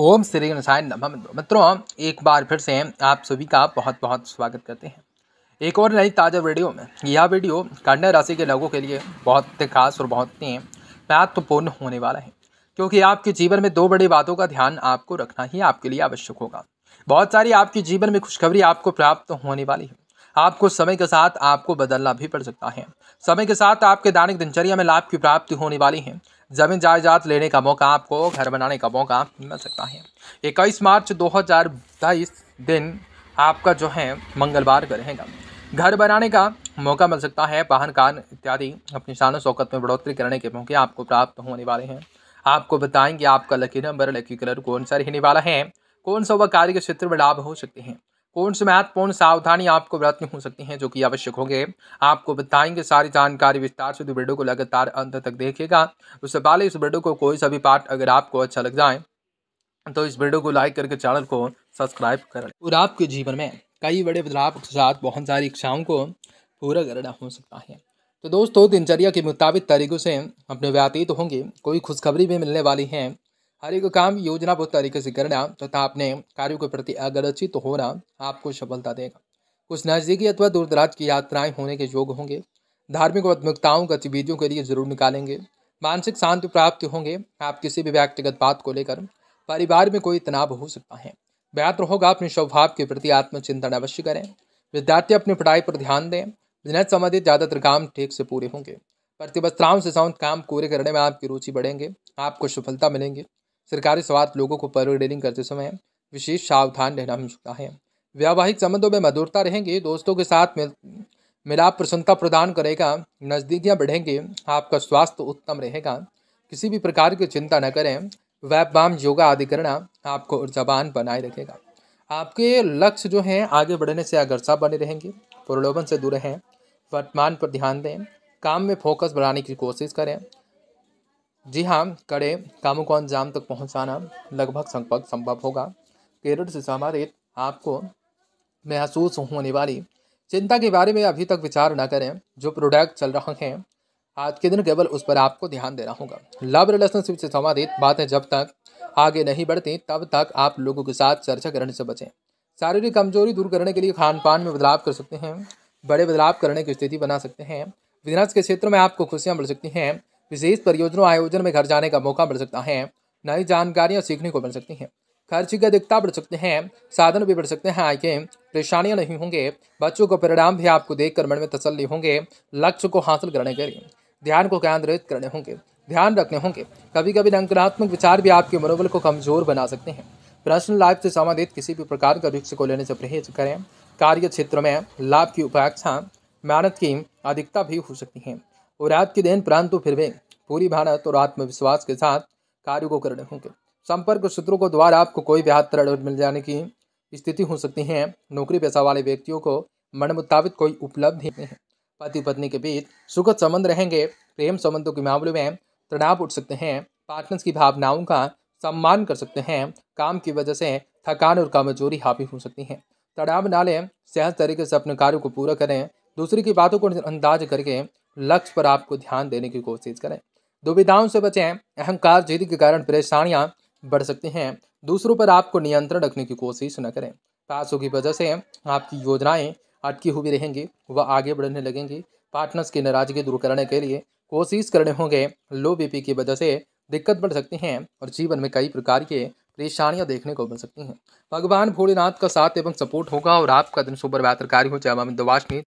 ओम श्री गणेशाय नमः मित्रों एक बार फिर से आप सभी का बहुत बहुत स्वागत करते हैं एक और नई ताज़ा वीडियो में यह वीडियो कन्या राशि के लोगों के लिए बहुत खास और बहुत ही महत्वपूर्ण होने वाला है क्योंकि आपके जीवन में दो बड़ी बातों का ध्यान आपको रखना ही आपके लिए आवश्यक होगा बहुत सारी आपके जीवन में खुशखबरी आपको प्राप्त होने वाली है आपको समय के साथ आपको बदलना भी पड़ सकता है समय के साथ आपके दैनिक दिनचर्या में लाभ की प्राप्ति होने वाली है ज़मीन जायदाद लेने का मौका आपको घर बनाने का मौका मिल सकता है इक्कीस मार्च दो दिन आपका जो है मंगलवार का रहेगा घर बनाने का मौका मिल सकता है वाहन कार इत्यादि अपनी शान शौकत में बढ़ोतरी करने के मौके आपको प्राप्त होने वाले हैं आपको बताएंगे आपका लकी नंबर लकी कलर कौन सा रहने वाला है कौन सा वह कार्य के क्षेत्र में लाभ हो सकते हैं कौन से महत्वपूर्ण सावधानी आपको बरतनी हो सकती हैं जो कि आवश्यक होंगे आपको बताएंगे सारी जानकारी विस्तार से वीडियो को लगातार अंत तक देखिएगा उससे पहले इस वीडियो को कोई सा भी पार्ट अगर आपको अच्छा लग जाए तो इस वीडियो को लाइक करके चैनल को सब्सक्राइब कर और आपके जीवन में कई बड़े बदलाव के साथ बहुत सारी इच्छाओं को पूरा करना हो सकता है तो दोस्तों दिनचर्या के मुताबिक तरीकों से अपने व्यतीत होंगे कोई खुशखबरी भी मिलने वाली है हर एक काम योजनाबद्ध तरीके से करना तथा तो अपने कार्यों के प्रति अग्रचित तो होना आपको सफलता देगा कुछ नज़दीकी अथवा दूर दराज की यात्राएं होने के योग होंगे धार्मिक उद्मुक्ताओं गतिविधियों के लिए जरूर निकालेंगे मानसिक शांति प्राप्त होंगे आप किसी भी व्यक्तिगत बात को लेकर परिवार में कोई तनाव हो सकता है बेहतर होगा अपने स्वभाव के प्रति आत्मचिंतन अवश्य करें विद्यार्थी अपनी पढ़ाई पर ध्यान दें बिजनेस संबंधित ज़्यादातर काम ठीक से पूरे होंगे प्रतिबद्धताओं से साउंड काम पूरे करने में आपकी रुचि बढ़ेंगे आपको सफलता मिलेंगे सरकारी स्वार्थ लोगों को परवडेरिंग करते समय विशेष सावधान रहना हो चुका है वैवाहिक संबंधों में मधुरता रहेंगे दोस्तों के साथ मिल मिलाप प्रसन्नता प्रदान करेगा नज़दीकियाँ बढ़ेंगे आपका स्वास्थ्य उत्तम रहेगा किसी भी प्रकार की चिंता न करें वैप योगा आदि करना आपको ऊर्जावान बनाए रखेगा आपके लक्ष्य जो हैं आगे बढ़ने से अग्रसा बने रहेंगे प्रलोभन से दूर रहें वर्तमान पर ध्यान दें काम में फोकस बढ़ाने की कोशिश करें जी हाँ कड़े कामों को अंजाम तक पहुँचाना लगभग संपर्क संभव होगा केरल से संबंधित आपको महसूस होने वाली चिंता के बारे में अभी तक विचार न करें जो प्रोडक्ट चल रहे हैं आज के दिन केवल उस पर आपको ध्यान देना होगा लव रिलेशनशिप से संबंधित बातें जब तक आगे नहीं बढ़ती तब तक आप लोगों के साथ चर्चा करने से बचें शारीरिक कमजोरी दूर करने के लिए खान पान में बदलाव कर सकते हैं बड़े बदलाव करने की स्थिति बना सकते हैं बिजनेस के क्षेत्र में आपको खुशियाँ मिल सकती हैं विशेष परियोजना आयोजन में घर जाने का मौका मिल सकता है नई जानकारियाँ सीखने को मिल सकती हैं खर्च की अधिकता बढ़ सकते हैं साधन भी बढ़ सकते हैं के परेशानियां नहीं होंगे बच्चों को परिणाम भी आपको देख कर मन में तसल्ली होंगे लक्ष्य को हासिल करने के लिए ध्यान को केंद्रित करने होंगे ध्यान रखने होंगे कभी कभी नकारात्मक विचार भी आपके मनोबल को कमजोर बना सकते हैं पर्सनल लाइफ से संबंधित किसी भी प्रकार का रिक्स को लेने से परहेज करें कार्य क्षेत्र में लाभ की उपेक्षा मेहनत की अधिकता भी हो सकती है वो रात के दिन परंतु तो फिर भी पूरी भारत और आत्मविश्वास के साथ कार्य को करने होंगे संपर्क सूत्रों को द्वारा आपको कोई भी हाथ तरह मिल जाने की स्थिति हो सकती है नौकरी पैसा वाले व्यक्तियों को मन मुताबिक कोई उपलब्ध नहीं है पति पत्नी के बीच सुखद संबंध रहेंगे प्रेम संबंधों के मामले में तनाव उठ सकते हैं पार्टनर्स की भावनाओं का सम्मान कर सकते हैं काम की वजह से थकान और कमजोरी हावी हो सकती है तनाव ना सहज तरीके से अपने कार्यों को पूरा करें दूसरे की बातों को अंदाज करके लक्ष्य पर आपको ध्यान देने की कोशिश करें दुविधाओं से बचें अहंकार जिद के कारण परेशानियां बढ़ सकती हैं दूसरों पर आपको नियंत्रण रखने की कोशिश न करें पैसों की वजह से आपकी योजनाएं अटकी हुई रहेंगी व आगे बढ़ने लगेंगी पार्टनर्स की नाराजगी दूर करने के लिए कोशिश करने होंगे लो बीपी की वजह से दिक्कत बढ़ सकती हैं और जीवन में कई प्रकार के परेशानियां देखने को मिल सकती हैं भगवान भोलेनाथ का साथ एवं सपोर्ट होगा और आपका दिन सुपर कार्य हो जय